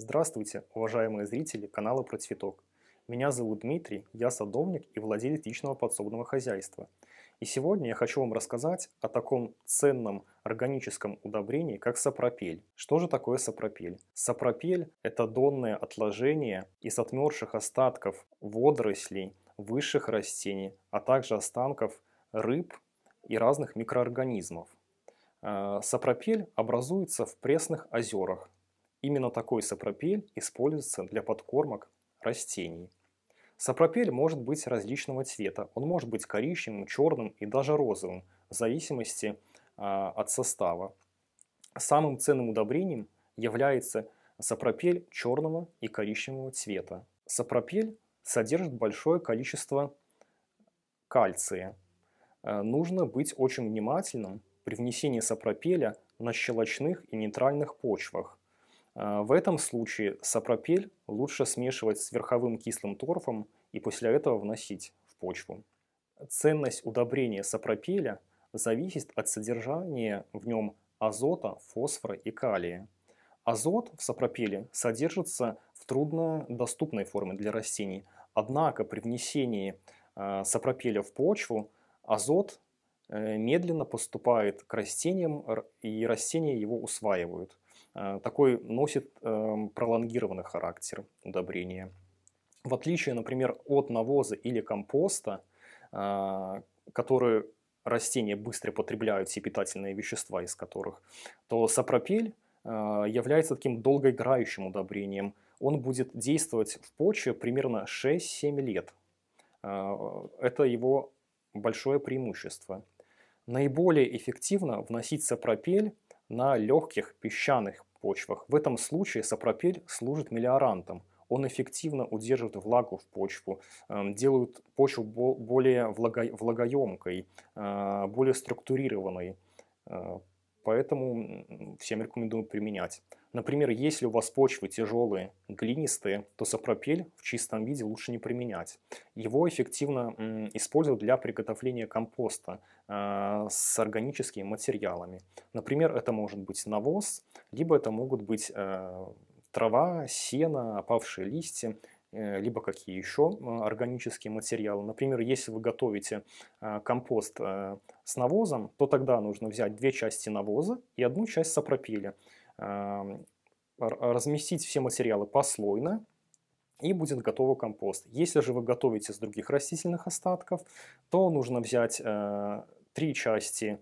Здравствуйте, уважаемые зрители канала «Про цветок». Меня зовут Дмитрий, я садовник и владелец личного подсобного хозяйства. И сегодня я хочу вам рассказать о таком ценном органическом удобрении, как сапропель. Что же такое сапропель? Сапропель – это донное отложение из отмерших остатков водорослей, высших растений, а также останков рыб и разных микроорганизмов. Э, сапропель образуется в пресных озерах, Именно такой сапропель используется для подкормок растений. Сапропель может быть различного цвета. Он может быть коричневым, черным и даже розовым, в зависимости а, от состава. Самым ценным удобрением является сапропель черного и коричневого цвета. Сапропель содержит большое количество кальция. Э, нужно быть очень внимательным при внесении сапропеля на щелочных и нейтральных почвах. А, в этом случае сапропель лучше смешивать с верховым кислым торфом и после этого вносить в почву. Ценность удобрения сапропеля зависит от содержания в нем азота, фосфора и калия. Азот в сапропеле содержится в труднодоступной форме для растений, однако при внесении а, сапропеля в почву азот э, медленно поступает к растениям и растения его усваивают – Э, такой носит эм, пролонгированный характер удобрения. В отличие, например, от навоза или компоста, э, которые растения быстро потребляют все питательные вещества из которых, то сапропель э, является таким долгоиграющим удобрением. Он будет действовать в почве примерно 6-7 лет. Это его большое преимущество. Наиболее эффективно вносить сапропель на легких песчаных почвах. В этом случае сапропель служит мелиорантом. Он эффективно удерживает влагу в почву, эм, делает почву более влагоемкой, э, более структурированной. Э, поэтому всем рекомендую применять. Например, если у вас почвы тяжелые, глинистые, то сапропель в чистом виде лучше не применять. Его эффективно используют для приготовления компоста а, с органическими материалами. Например, это может быть навоз, либо это могут быть а, трава, сено, опавшие листья. Э, либо какие еще э, органические материалы. Например, если вы готовите э, компост с навозом, то тогда нужно взять две части навоза и одну часть сапропеля, эм, разместить все материалы послойно, и будет готовый компост. Если же вы готовите с других растительных остатков, то нужно взять три части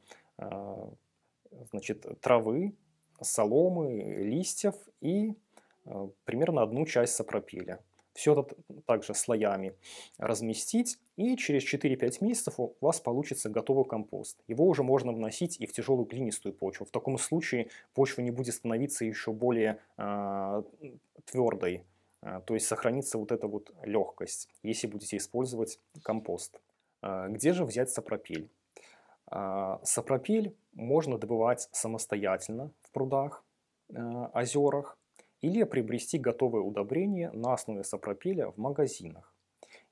значит, травы, соломы, листьев и примерно одну часть сапропеля все это также слоями разместить, и через 4-5 месяцев у вас получится готовый компост. Его уже можно вносить и в тяжелую глинистую почву. В таком случае почва не будет становиться еще более э, а, твердой, э, а, то есть сохранится вот эта вот легкость, если будете использовать компост. Э, где же взять сапропель? Э, сапропель можно добывать самостоятельно в прудах, э, озерах, или приобрести готовое удобрение на основе сапропеля в магазинах.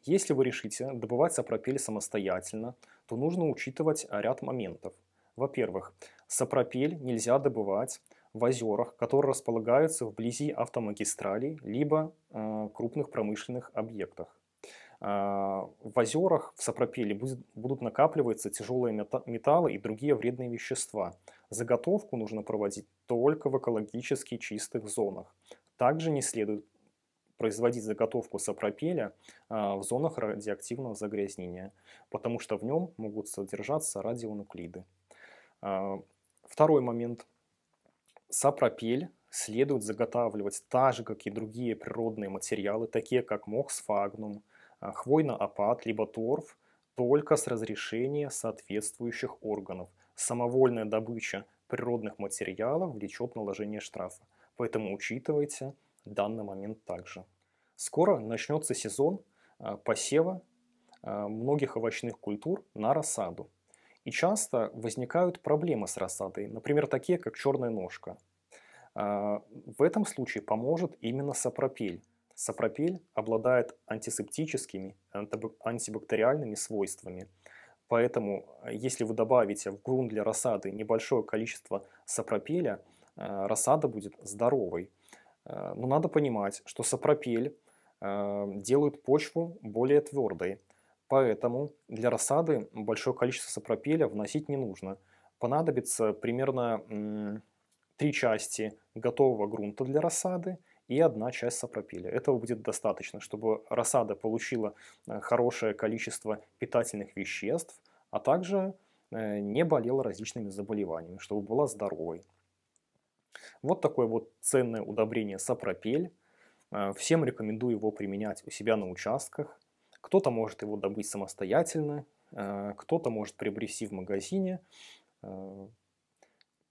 Если вы решите добывать сапропель самостоятельно, то нужно учитывать ряд моментов. Во-первых, сапропель нельзя добывать в озерах, которые располагаются вблизи автомагистралей либо э, крупных промышленных объектах. Э, в озерах в сапропеле будет, будут накапливаться тяжелые металлы и другие вредные вещества, Заготовку нужно проводить только в экологически чистых зонах. Также не следует производить заготовку сапропеля а, в зонах радиоактивного загрязнения, потому что в нем могут содержаться радионуклиды. А, второй момент. Сапропель следует заготавливать так же, как и другие природные материалы, такие как мох сфагнум, а, хвойно-опад, либо торф, только с разрешения соответствующих органов. Самовольная добыча природных материалов влечет наложение штрафа. Поэтому учитывайте данный момент также. Скоро начнется сезон а, посева а, многих овощных культур на рассаду. И часто возникают проблемы с рассадой, например, такие, как черная ножка. А, в этом случае поможет именно сапропель. Сапропель обладает антисептическими, антибактериальными свойствами – Поэтому, э, если вы добавите в грунт для рассады небольшое количество сапропеля, э, рассада будет здоровой. Э, но надо понимать, что сапропель делает почву более твердой. Поэтому для рассады большое количество сапропеля вносить не нужно. Понадобится примерно три части готового грунта для рассады – и одна часть сапропиля. Этого будет достаточно, чтобы рассада получила э, хорошее количество питательных веществ, а также э, не болела различными заболеваниями, чтобы была здоровой. Вот такое вот ценное удобрение сапропель. Э, всем рекомендую его применять у себя на участках. Кто-то может его добыть самостоятельно, кто-то может приобрести в магазине.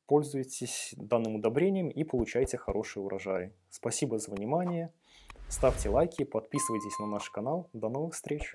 Пользуйтесь данным удобрением и получайте хорошие урожаи. Спасибо за внимание. Ставьте лайки, подписывайтесь на наш канал. До новых встреч!